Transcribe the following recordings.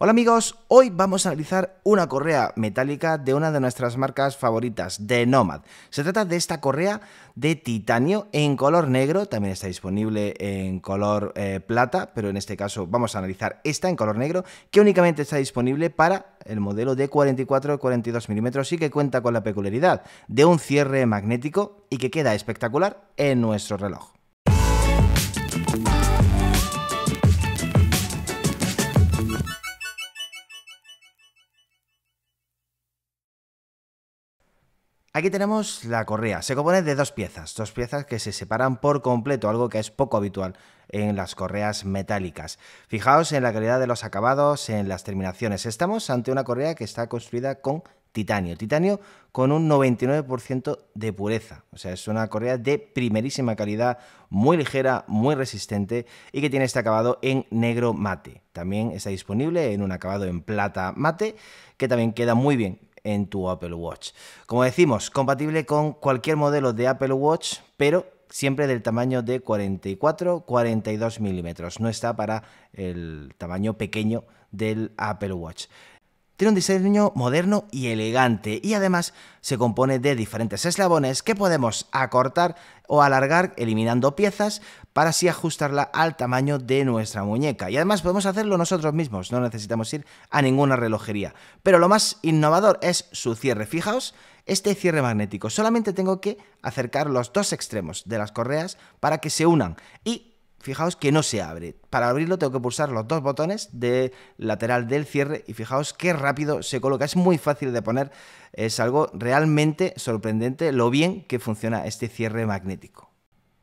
Hola amigos, hoy vamos a analizar una correa metálica de una de nuestras marcas favoritas, de Nomad. Se trata de esta correa de titanio en color negro, también está disponible en color eh, plata, pero en este caso vamos a analizar esta en color negro, que únicamente está disponible para el modelo de 44 42 milímetros y que cuenta con la peculiaridad de un cierre magnético y que queda espectacular en nuestro reloj. Aquí tenemos la correa. Se compone de dos piezas, dos piezas que se separan por completo, algo que es poco habitual en las correas metálicas. Fijaos en la calidad de los acabados, en las terminaciones. Estamos ante una correa que está construida con titanio. Titanio con un 99% de pureza. O sea, es una correa de primerísima calidad, muy ligera, muy resistente y que tiene este acabado en negro mate. También está disponible en un acabado en plata mate que también queda muy bien en tu Apple Watch. Como decimos, compatible con cualquier modelo de Apple Watch, pero siempre del tamaño de 44-42 milímetros. No está para el tamaño pequeño del Apple Watch. Tiene un diseño moderno y elegante y además se compone de diferentes eslabones que podemos acortar o alargar eliminando piezas para así ajustarla al tamaño de nuestra muñeca. Y además podemos hacerlo nosotros mismos, no necesitamos ir a ninguna relojería. Pero lo más innovador es su cierre. Fijaos, este cierre magnético. Solamente tengo que acercar los dos extremos de las correas para que se unan y fijaos que no se abre. Para abrirlo tengo que pulsar los dos botones de lateral del cierre y fijaos qué rápido se coloca. Es muy fácil de poner, es algo realmente sorprendente lo bien que funciona este cierre magnético.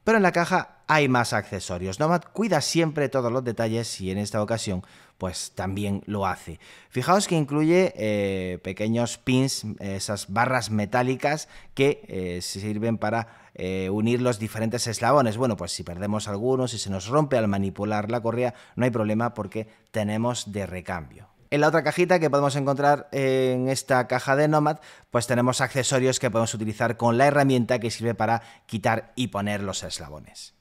Pero en la caja hay más accesorios. Nomad cuida siempre todos los detalles y en esta ocasión pues también lo hace. Fijaos que incluye eh, pequeños pins, eh, esas barras metálicas que eh, se sirven para eh, unir los diferentes eslabones. Bueno, pues si perdemos algunos, y se nos rompe al manipular la correa, no hay problema porque tenemos de recambio. En la otra cajita que podemos encontrar en esta caja de Nomad, pues tenemos accesorios que podemos utilizar con la herramienta que sirve para quitar y poner los eslabones.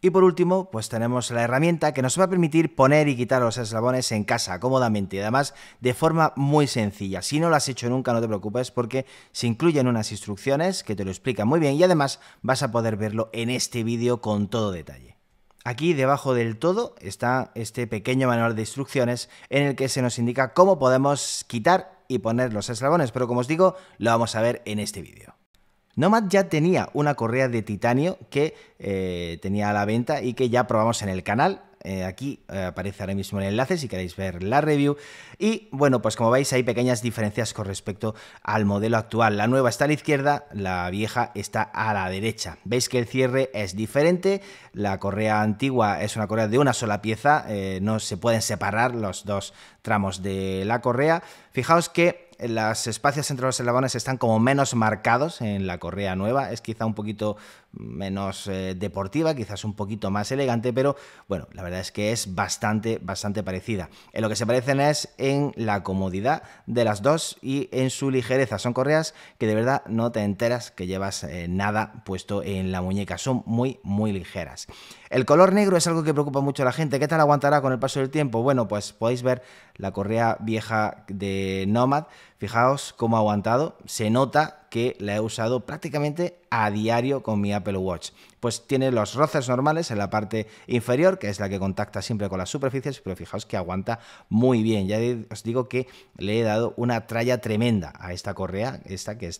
Y por último, pues tenemos la herramienta que nos va a permitir poner y quitar los eslabones en casa cómodamente y además de forma muy sencilla. Si no lo has hecho nunca, no te preocupes porque se incluyen unas instrucciones que te lo explican muy bien y además vas a poder verlo en este vídeo con todo detalle. Aquí debajo del todo está este pequeño manual de instrucciones en el que se nos indica cómo podemos quitar y poner los eslabones, pero como os digo, lo vamos a ver en este vídeo. Nomad ya tenía una correa de titanio que eh, tenía a la venta y que ya probamos en el canal. Eh, aquí eh, aparece ahora mismo el enlace si queréis ver la review. Y bueno, pues como veis hay pequeñas diferencias con respecto al modelo actual. La nueva está a la izquierda, la vieja está a la derecha. Veis que el cierre es diferente, la correa antigua es una correa de una sola pieza, no se pueden separar los dos tramos de la correa. Fijaos que las espacios entre los eslabones están como menos marcados en la correa nueva, es quizá un poquito menos eh, deportiva, quizás un poquito más elegante, pero bueno, la verdad es que es bastante, bastante parecida. En lo que se parecen es en la comodidad de las dos y en su ligereza. Son correas que de verdad no te enteras que llevas eh, nada puesto en la muñeca. Son muy, muy ligeras. El color negro es algo que preocupa mucho a la gente. ¿Qué tal aguantará con el paso del tiempo? Bueno, pues podéis ver la correa vieja de Nomad Fijaos cómo ha aguantado. Se nota que la he usado prácticamente a diario con mi Apple Watch. Pues tiene los roces normales en la parte inferior, que es la que contacta siempre con las superficies, pero fijaos que aguanta muy bien. Ya os digo que le he dado una tralla tremenda a esta correa, esta que es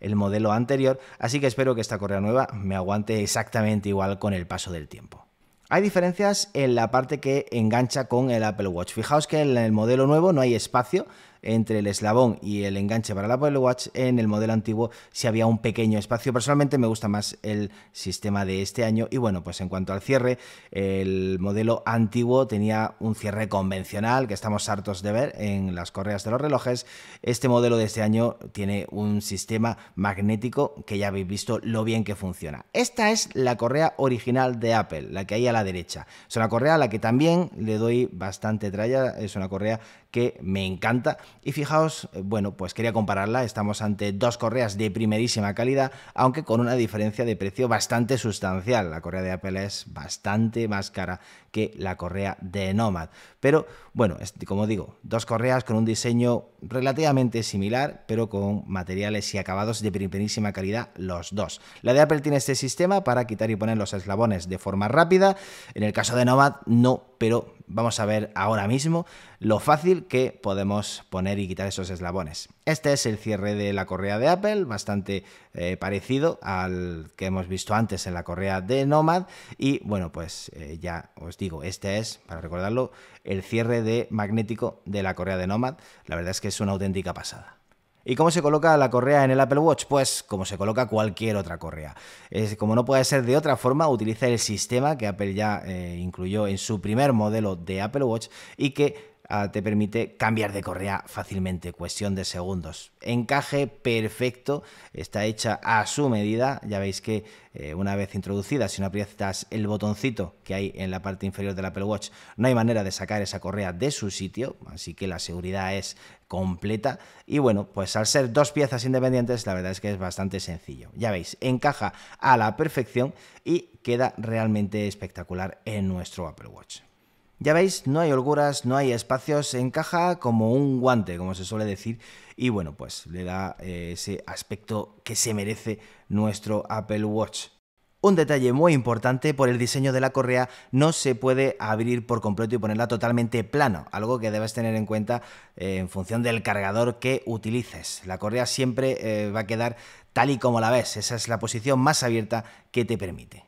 el modelo anterior, así que espero que esta correa nueva me aguante exactamente igual con el paso del tiempo. Hay diferencias en la parte que engancha con el Apple Watch. Fijaos que en el modelo nuevo no hay espacio, entre el eslabón y el enganche para la Apple Watch, en el modelo antiguo si había un pequeño espacio. Personalmente me gusta más el sistema de este año. Y bueno, pues en cuanto al cierre, el modelo antiguo tenía un cierre convencional que estamos hartos de ver en las correas de los relojes. Este modelo de este año tiene un sistema magnético que ya habéis visto lo bien que funciona. Esta es la correa original de Apple, la que hay a la derecha. Es una correa a la que también le doy bastante tralla. Es una correa que me encanta. Y fijaos, eh, bueno, pues quería compararla. Estamos ante dos correas de primerísima calidad, aunque con una diferencia de precio bastante sustancial. La correa de Apple es bastante más cara que la correa de Nomad. Pero bueno, como digo, dos correas con un diseño relativamente similar, pero con materiales y acabados de primerísima calidad los dos. La de Apple tiene este sistema para quitar y poner los eslabones de forma rápida. En el caso de Nomad no pero vamos a ver ahora mismo lo fácil que podemos poner y quitar esos eslabones. Este es el cierre de la correa de Apple, bastante eh, parecido al que hemos visto antes en la correa de Nomad. Y bueno, pues eh, ya os digo, este es, para recordarlo, el cierre de magnético de la correa de Nomad. La verdad es que es una auténtica pasada. ¿Y cómo se coloca la correa en el Apple Watch? Pues como se coloca cualquier otra correa. como no puede ser de otra forma, utiliza el sistema que Apple ya eh, incluyó en su primer modelo de Apple Watch y que Ah, te permite cambiar de correa fácilmente, cuestión de segundos. Encaje perfecto, está hecha a su medida, ya veis que eh, una vez introducida, si no aprietas el botoncito que hay en la parte inferior del Apple Watch, no hay manera de sacar esa correa de su sitio, así que la seguridad es completa. Y bueno, pues al ser dos piezas independientes, la verdad es que es bastante sencillo. Ya veis, encaja a la perfección y queda realmente espectacular en nuestro Apple Watch. Ya veis, no hay holguras, no hay espacios, encaja como un guante, como se suele decir, y bueno, pues le da eh, ese aspecto que se merece nuestro Apple Watch. Un detalle muy importante, por el diseño de la correa no se puede abrir por completo y ponerla totalmente plano, algo que debes tener en cuenta eh, en función del cargador que utilices. La correa siempre eh, va a quedar tal y como la ves, esa es la posición más abierta que te permite.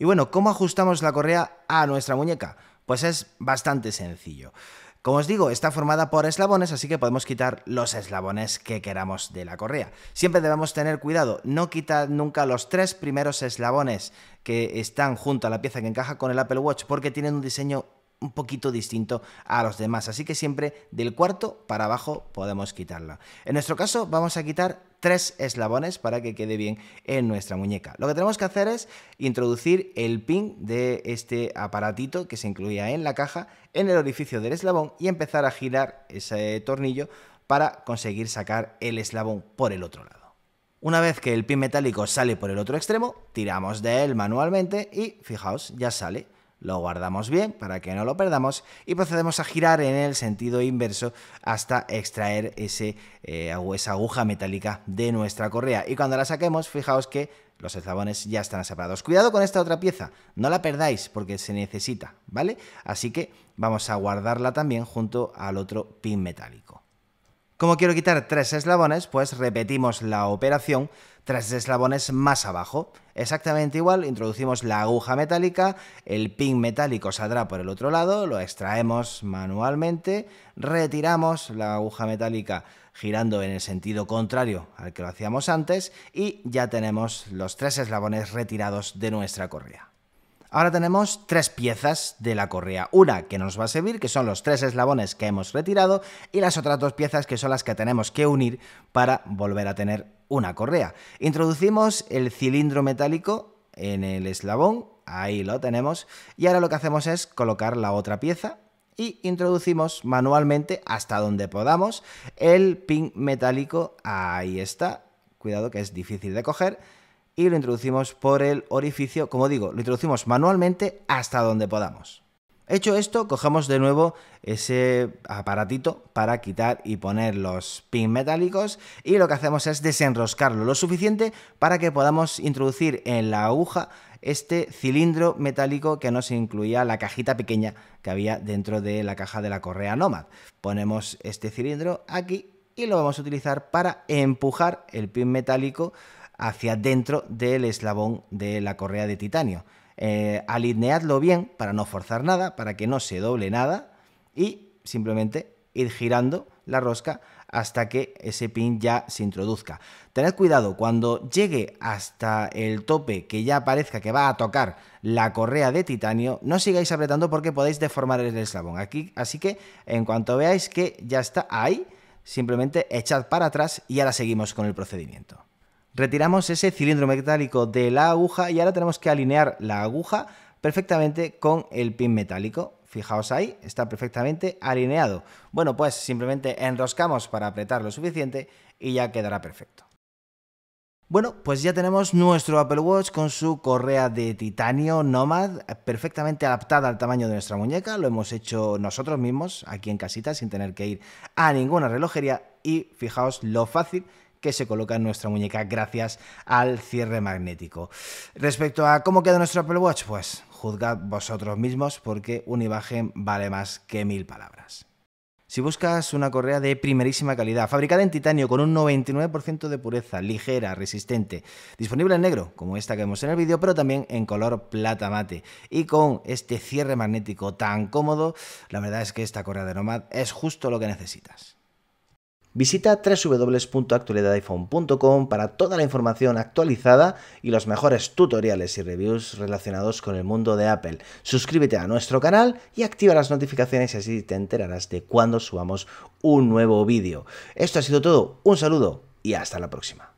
Y bueno, ¿cómo ajustamos la correa a nuestra muñeca? Pues es bastante sencillo. Como os digo, está formada por eslabones, así que podemos quitar los eslabones que queramos de la correa. Siempre debemos tener cuidado, no quitar nunca los tres primeros eslabones que están junto a la pieza que encaja con el Apple Watch porque tienen un diseño un poquito distinto a los demás. Así que siempre del cuarto para abajo podemos quitarla. En nuestro caso vamos a quitar tres eslabones para que quede bien en nuestra muñeca. Lo que tenemos que hacer es introducir el pin de este aparatito que se incluía en la caja en el orificio del eslabón y empezar a girar ese tornillo para conseguir sacar el eslabón por el otro lado. Una vez que el pin metálico sale por el otro extremo, tiramos de él manualmente y fijaos, ya sale. Lo guardamos bien para que no lo perdamos y procedemos a girar en el sentido inverso hasta extraer ese, eh, esa aguja metálica de nuestra correa. Y cuando la saquemos, fijaos que los eslabones ya están separados. Cuidado con esta otra pieza, no la perdáis porque se necesita, ¿vale? Así que vamos a guardarla también junto al otro pin metálico. Como quiero quitar tres eslabones, pues repetimos la operación tres eslabones más abajo. Exactamente igual, introducimos la aguja metálica, el pin metálico saldrá por el otro lado, lo extraemos manualmente, retiramos la aguja metálica girando en el sentido contrario al que lo hacíamos antes y ya tenemos los tres eslabones retirados de nuestra correa. Ahora tenemos tres piezas de la correa. Una que nos va a servir, que son los tres eslabones que hemos retirado, y las otras dos piezas que son las que tenemos que unir para volver a tener una correa. Introducimos el cilindro metálico en el eslabón, ahí lo tenemos, y ahora lo que hacemos es colocar la otra pieza y introducimos manualmente hasta donde podamos el pin metálico, ahí está, cuidado que es difícil de coger, y lo introducimos por el orificio, como digo, lo introducimos manualmente hasta donde podamos. Hecho esto, cogemos de nuevo ese aparatito para quitar y poner los pins metálicos y lo que hacemos es desenroscarlo lo suficiente para que podamos introducir en la aguja este cilindro metálico que nos incluía la cajita pequeña que había dentro de la caja de la correa Nomad. Ponemos este cilindro aquí y lo vamos a utilizar para empujar el pin metálico hacia dentro del eslabón de la correa de titanio. Eh, alineadlo bien para no forzar nada, para que no se doble nada y simplemente ir girando la rosca hasta que ese pin ya se introduzca. Tened cuidado, cuando llegue hasta el tope que ya parezca que va a tocar la correa de titanio, no sigáis apretando porque podéis deformar el eslabón. Aquí, así que en cuanto veáis que ya está ahí, simplemente echad para atrás y ahora seguimos con el procedimiento. Retiramos ese cilindro metálico de la aguja y ahora tenemos que alinear la aguja perfectamente con el pin metálico. Fijaos ahí, está perfectamente alineado. Bueno, pues simplemente enroscamos para apretar lo suficiente y ya quedará perfecto. Bueno, pues ya tenemos nuestro Apple Watch con su correa de titanio Nomad perfectamente adaptada al tamaño de nuestra muñeca. Lo hemos hecho nosotros mismos aquí en casita sin tener que ir a ninguna relojería y fijaos lo fácil que se coloca en nuestra muñeca gracias al cierre magnético. Respecto a cómo queda nuestro Apple Watch, pues juzgad vosotros mismos porque una imagen vale más que mil palabras. Si buscas una correa de primerísima calidad, fabricada en titanio con un 99% de pureza, ligera, resistente, disponible en negro, como esta que vemos en el vídeo, pero también en color plata mate, y con este cierre magnético tan cómodo, la verdad es que esta correa de Nomad es justo lo que necesitas. Visita www.actualidadiphone.com para toda la información actualizada y los mejores tutoriales y reviews relacionados con el mundo de Apple. Suscríbete a nuestro canal y activa las notificaciones y así te enterarás de cuando subamos un nuevo vídeo. Esto ha sido todo, un saludo y hasta la próxima.